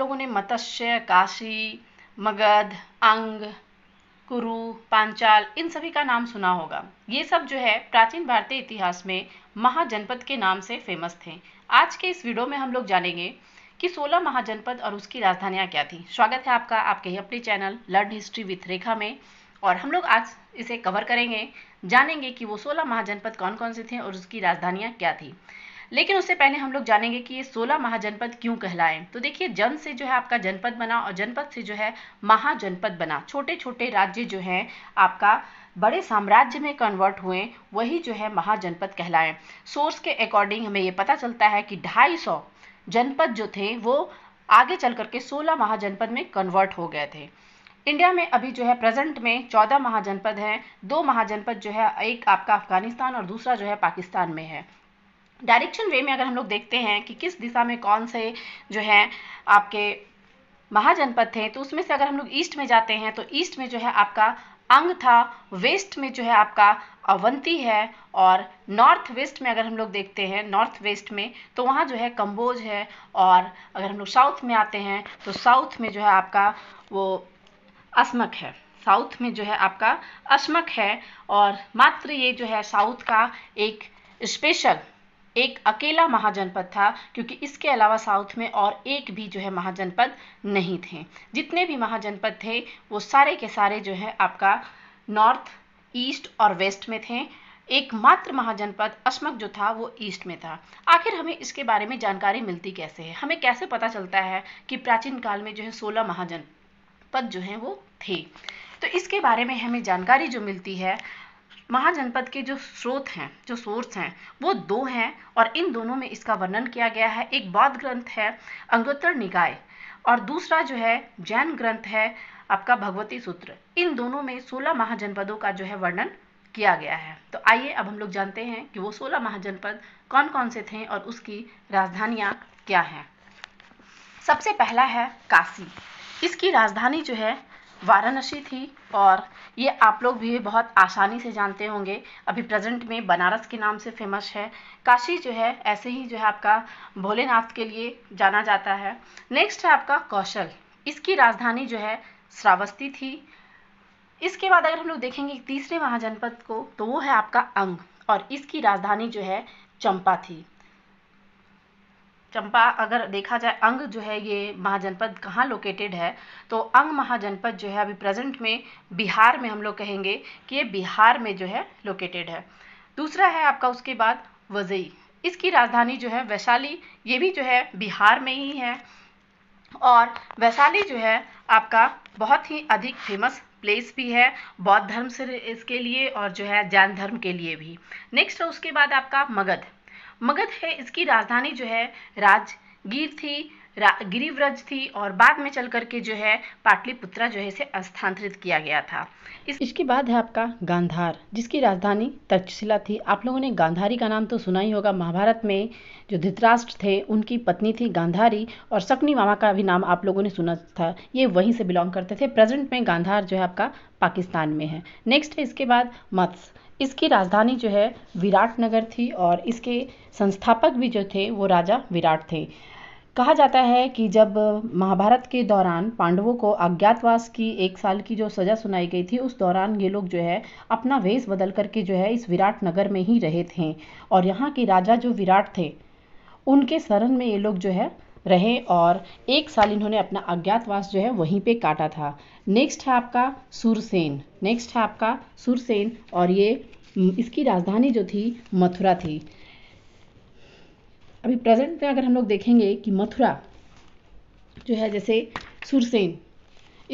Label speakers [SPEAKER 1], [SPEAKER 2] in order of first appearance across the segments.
[SPEAKER 1] लोगों ने मत्स्य काशी मगध अंग कुरु पांचाल इन सभी का नाम सुना होगा ये सब जो है प्राचीन भारतीय इतिहास में महाजनपद के नाम से फेमस थे आज के इस वीडियो में हम लोग जानेंगे कि 16 महाजनपद और उसकी राजधानियां क्या थी स्वागत है आपका आपके ही अपने channel learn history with Rekha में और हम लोग आज इसे कवर करेंगे जानेंगे कि वो 16 महाजनपद कौन कौन से थे और उसकी राजधानियाँ क्या थी लेकिन उससे पहले हम लोग जानेंगे कि ये सोलह महाजनपद क्यों कहलाए तो देखिए जन से जो है आपका जनपद बना और जनपद से जो है महाजनपद बना छोटे छोटे राज्य जो है आपका बड़े साम्राज्य में कन्वर्ट हुए वही जो है महाजनपद कहलाए सोर्स के अकॉर्डिंग हमें ये पता चलता है कि ढाई सौ जनपद जो थे वो आगे चल करके सोलह महाजनपद में कन्वर्ट हो गए थे इंडिया में अभी जो है प्रेजेंट में चौदह महाजनपद हैं दो महाजनपद जो है एक आपका अफगानिस्तान और दूसरा जो है पाकिस्तान में है डायरेक्शन वे में अगर हम लोग देखते हैं कि किस दिशा में कौन से जो है आपके महाजनपद थे तो उसमें से अगर हम लोग ईस्ट में जाते हैं तो ईस्ट में जो है आपका अंग था वेस्ट में जो है आपका अवंती है और नॉर्थ वेस्ट में अगर हम लोग देखते हैं नॉर्थ वेस्ट में तो वहाँ जो है कंबोज है और अगर हम लोग साउथ में आते हैं तो साउथ में जो है आपका वो अस्मक है साउथ में जो है आपका अस्मक है और मात्र ये जो है साउथ का एक स्पेशल एक अकेला महाजनपद था क्योंकि इसके अलावा साउथ में और एक भी जो है महाजनपद नहीं थे जितने भी महाजनपद थे वो सारे के सारे जो है आपका नॉर्थ ईस्ट और वेस्ट में थे एकमात्र महाजनपद अस्मक जो था वो ईस्ट में था आखिर हमें इसके बारे में जानकारी मिलती कैसे है हमें कैसे पता चलता है कि प्राचीन काल में जो है सोलह महाजनपद जो है वो थे तो इसके बारे में हमें जानकारी जो मिलती है महाजनपद के जो स्रोत हैं जो सोर्स हैं वो दो हैं और इन दोनों में इसका वर्णन किया गया है एक बौद्ध ग्रंथ है अंगोत्तर निकाय और दूसरा जो है जैन ग्रंथ है आपका भगवती सूत्र इन दोनों में सोलह महाजनपदों का जो है वर्णन किया गया है तो आइए अब हम लोग जानते हैं कि वो सोलह महाजनपद कौन कौन से थे और उसकी राजधानियाँ क्या हैं सबसे पहला है काशी इसकी राजधानी जो है वाराणसी थी और ये आप लोग भी बहुत आसानी से जानते होंगे अभी प्रेजेंट में बनारस के नाम से फेमस है काशी जो है ऐसे ही जो है आपका भोलेनाथ के लिए जाना जाता है नेक्स्ट है आपका कौशल इसकी राजधानी जो है श्रावस्ती थी इसके बाद अगर हम लोग देखेंगे तीसरे महाजनपद को तो वो है आपका अंग और इसकी राजधानी जो है चंपा थी चंपा अगर देखा जाए अंग जो है ये महाजनपद कहाँ लोकेटेड है तो अंग महाजनपद जो है अभी प्रेजेंट में बिहार में हम लोग कहेंगे कि ये बिहार में जो है लोकेटेड है दूसरा है आपका उसके बाद वजई इसकी राजधानी जो है वैशाली ये भी जो है बिहार में ही है और वैशाली जो है आपका बहुत ही अधिक फेमस प्लेस भी है बौद्ध धर्म से इसके लिए और जो है जैन धर्म के लिए भी नेक्स्ट है उसके बाद आपका मगध मगध है इसकी राजधानी जो है राजगीर थी रा, गिरिव्रज थी और बाद में चल करके जो है पाटलिपुत्रा जो है इसे स्थानांतरित किया गया था इस... इसके बाद है आपका गांधार जिसकी राजधानी तक्षशिला थी आप लोगों ने गांधारी का नाम तो सुना ही होगा महाभारत में जो धृतराष्ट्र थे उनकी पत्नी थी गांधारी और सकनी मामा का भी नाम आप लोगों ने सुना था ये वहीं से बिलोंग करते थे प्रेजेंट में गांधार जो है आपका पाकिस्तान में है नेक्स्ट है इसके बाद मत्स्य इसकी राजधानी जो है विराट नगर थी और इसके संस्थापक भी जो थे वो राजा विराट थे कहा जाता है कि जब महाभारत के दौरान पांडवों को अज्ञातवास की एक साल की जो सज़ा सुनाई गई थी उस दौरान ये लोग जो है अपना वेश बदल करके जो है इस विराट नगर में ही रहे थे और यहाँ के राजा जो विराट थे उनके शरण में ये लोग जो है रहे और एक साल इन्होंने अपना अज्ञातवास जो है वहीं पे काटा था नेक्स्ट है आपका सुरसेन नेक्स्ट है आपका सुरसेन और ये हम्म, इसकी राजधानी जो थी मथुरा थी अभी प्रेजेंट में अगर हम लोग देखेंगे कि मथुरा जो है जैसे सुरसेन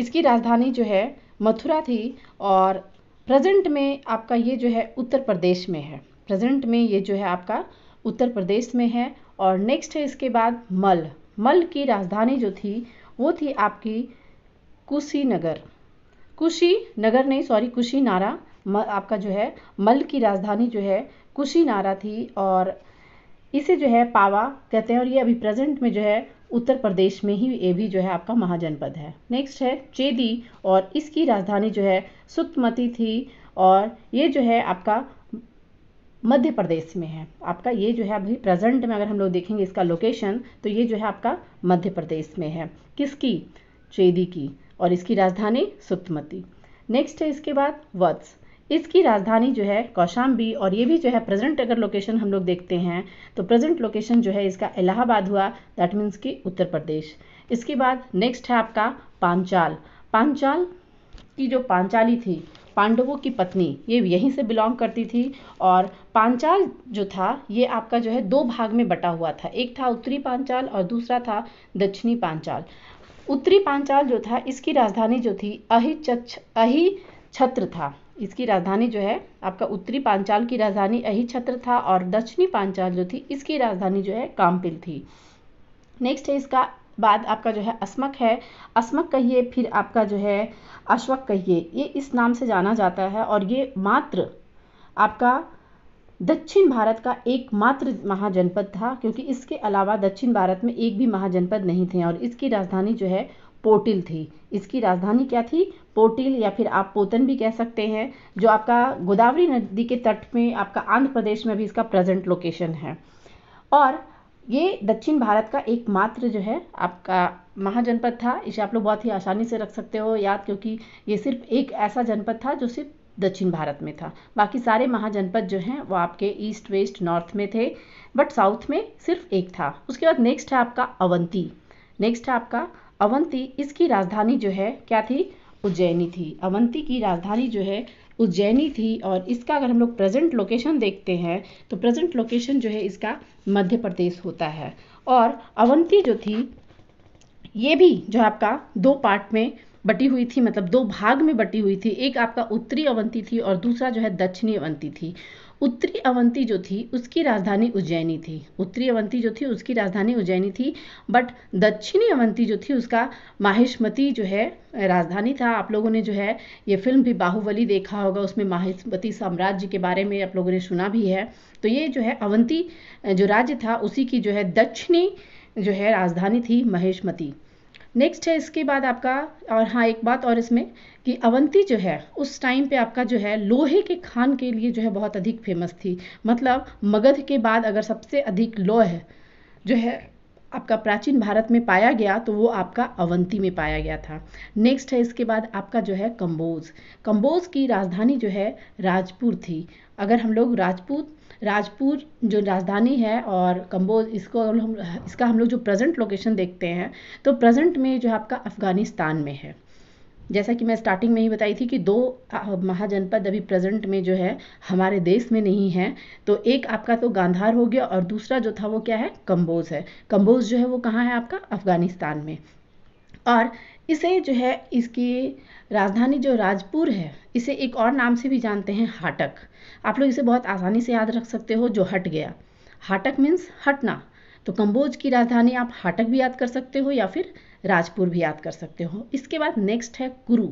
[SPEAKER 1] इसकी राजधानी जो है मथुरा थी और प्रेजेंट में आपका ये जो है उत्तर प्रदेश में है प्रेजेंट में ये जो है आपका उत्तर प्रदेश में है और नेक्स्ट है इसके बाद मल मल की राजधानी जो थी वो थी आपकी कुशीनगर कुशीनगर नहीं सॉरी कुशीनारा आपका जो है मल्ल की राजधानी जो है कुशीनारा थी और इसे जो है पावा कहते हैं और ये अभी प्रेजेंट में जो है उत्तर प्रदेश में ही ये भी जो है आपका महाजनपद है नेक्स्ट है चेदी और इसकी राजधानी जो है सुतमती थी और ये जो है आपका मध्य प्रदेश में है आपका ये जो है अभी प्रेजेंट में अगर हम लोग देखेंगे इसका लोकेशन तो ये जो है आपका मध्य प्रदेश में है किसकी चेदी की और इसकी राजधानी सुतमती नेक्स्ट है इसके बाद वत्स इसकी राजधानी जो है कौशाम्बी और ये भी जो है प्रेजेंट अगर लोकेशन हम लोग देखते हैं तो प्रेजेंट लोकेशन जो है इसका इलाहाबाद हुआ दैट मीन्स कि उत्तर प्रदेश इसके बाद नेक्स्ट है आपका पांचाल पांचाल की जो पांचाली थी पांडवों की पत्नी ये यहीं से बिलोंग करती थी और पांचाल जो था ये आपका जो है दो भाग में बटा हुआ था एक था उत्तरी पांचाल और दूसरा था दक्षिणी पांचाल उत्तरी पांचाल जो था इसकी राजधानी जो थी अहिच अहि छत्र था इसकी राजधानी जो है आपका उत्तरी पांचाल की राजधानी छत्र था और दक्षिणी पांचाल जो थी इसकी राजधानी जो है कामपिल थी नेक्स्ट है इसका बाद आपका जो है अस्मक है अस्मक कहिए फिर आपका जो है अश्वक कहिए ये इस नाम से जाना जाता है और ये मात्र आपका दक्षिण भारत का एकमात्र महाजनपद था क्योंकि इसके अलावा दक्षिण भारत में एक भी महाजनपद नहीं थे और इसकी राजधानी जो है पोटिल थी इसकी राजधानी क्या थी पोटिल या फिर आप पोतन भी कह सकते हैं जो आपका गोदावरी नदी के तट में आपका आंध्र प्रदेश में भी इसका प्रेजेंट लोकेशन है और ये दक्षिण भारत का एकमात्र जो है आपका महाजनपद था इसे आप लोग बहुत ही आसानी से रख सकते हो याद क्योंकि ये सिर्फ एक ऐसा जनपद था जो सिर्फ दक्षिण भारत में था बाकी सारे महाजनपद जो हैं वो आपके ईस्ट वेस्ट नॉर्थ में थे बट साउथ में सिर्फ एक था उसके बाद नेक्स्ट है आपका अवंती नेक्स्ट है आपका अवंती इसकी राजधानी जो है क्या थी उज्जैनी थी अवंती की राजधानी जो है उज्जैनी थी और इसका अगर हम लोग प्रेजेंट लोकेशन देखते हैं तो प्रेजेंट लोकेशन जो है इसका मध्य प्रदेश होता है और अवंती जो थी ये भी जो आपका दो पार्ट में बटी हुई थी मतलब दो भाग में बटी हुई थी एक आपका उत्तरी अवंती थी और दूसरा जो है दक्षिणी अवंती थी उत्तरी अवंती जो थी उसकी राजधानी उज्जैनी थी उत्तरी अवंती जो थी उसकी राजधानी उज्जैनी थी बट दक्षिणी अवंती जो थी उसका माहिष्मती जो है राजधानी था आप लोगों ने जो है ये फिल्म भी बाहुबली देखा होगा उसमें माहिष्मती साम्राज्य के बारे में आप लोगों ने सुना भी है तो ये जो है अवंती जो राज्य था उसी की जो है दक्षिणी जो है राजधानी थी महेशमती नेक्स्ट है इसके बाद आपका और हाँ एक बात और इसमें कि अवंती जो है उस टाइम पे आपका जो है लोहे के खान के लिए जो है बहुत अधिक फेमस थी मतलब मगध के बाद अगर सबसे अधिक लोह जो है आपका प्राचीन भारत में पाया गया तो वो आपका अवंती में पाया गया था नेक्स्ट है इसके बाद आपका जो है कंबोज कंबोज की राजधानी जो है राजपुर थी अगर हम लोग राजपूत राजपुर जो राजधानी है और कंबोज इसको हम इसका हम लोग जो प्रेजेंट लोकेशन देखते हैं तो प्रेजेंट में जो आपका अफ़गानिस्तान में है जैसा कि मैं स्टार्टिंग में ही बताई थी कि दो महाजनपद अभी प्रेजेंट में जो है हमारे देश में नहीं है तो एक आपका तो गांधार हो गया और दूसरा जो था वो क्या है कम्बोज है कम्बोज जो है वो कहाँ है आपका अफगानिस्तान में और इसे जो है इसकी राजधानी जो राजपुर है इसे एक और नाम से भी जानते हैं हाटक आप लोग इसे बहुत आसानी से याद रख सकते हो जो हट गया हाटक मीन्स हटना तो कंबोज की राजधानी आप हाटक भी याद कर सकते हो या फिर राजपुर भी याद कर सकते हो इसके बाद नेक्स्ट है कुरु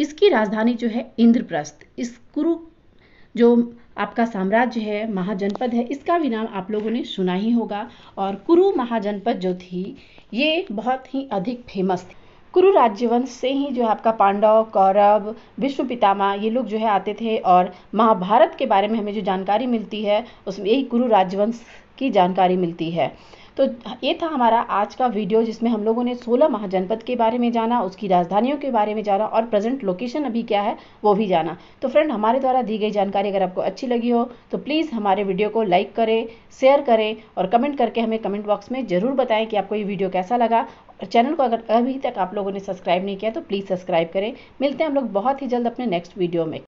[SPEAKER 1] इसकी राजधानी जो है इंद्रप्रस्थ इस कुरु जो आपका साम्राज्य है महाजनपद है इसका भी नाम आप लोगों ने सुना ही होगा और कुरु महाजनपद जो थी ये बहुत ही अधिक फेमस थी कुरु राज्यवंश से ही जो है आपका पांडव कौरव विष्णु पितामा ये लोग जो है आते थे और महाभारत के बारे में हमें जो जानकारी मिलती है उसमें यही कुरु राजवंश की जानकारी मिलती है तो ये था हमारा आज का वीडियो जिसमें हम लोगों ने 16 महाजनपद के बारे में जाना उसकी राजधानियों के बारे में जाना और प्रेजेंट लोकेशन अभी क्या है वो भी जाना तो फ्रेंड हमारे द्वारा दी गई जानकारी अगर आपको अच्छी लगी हो तो प्लीज़ हमारे वीडियो को लाइक करें शेयर करें और कमेंट करके हमें कमेंट बॉक्स में ज़रूर बताएँ कि आपको ये वीडियो कैसा लगा और चैनल को अगर अभी तक आप लोगों ने सब्सक्राइब नहीं किया तो प्लीज़ सब्सक्राइब करें मिलते हैं हम लोग बहुत ही जल्द अपने नेक्स्ट वीडियो में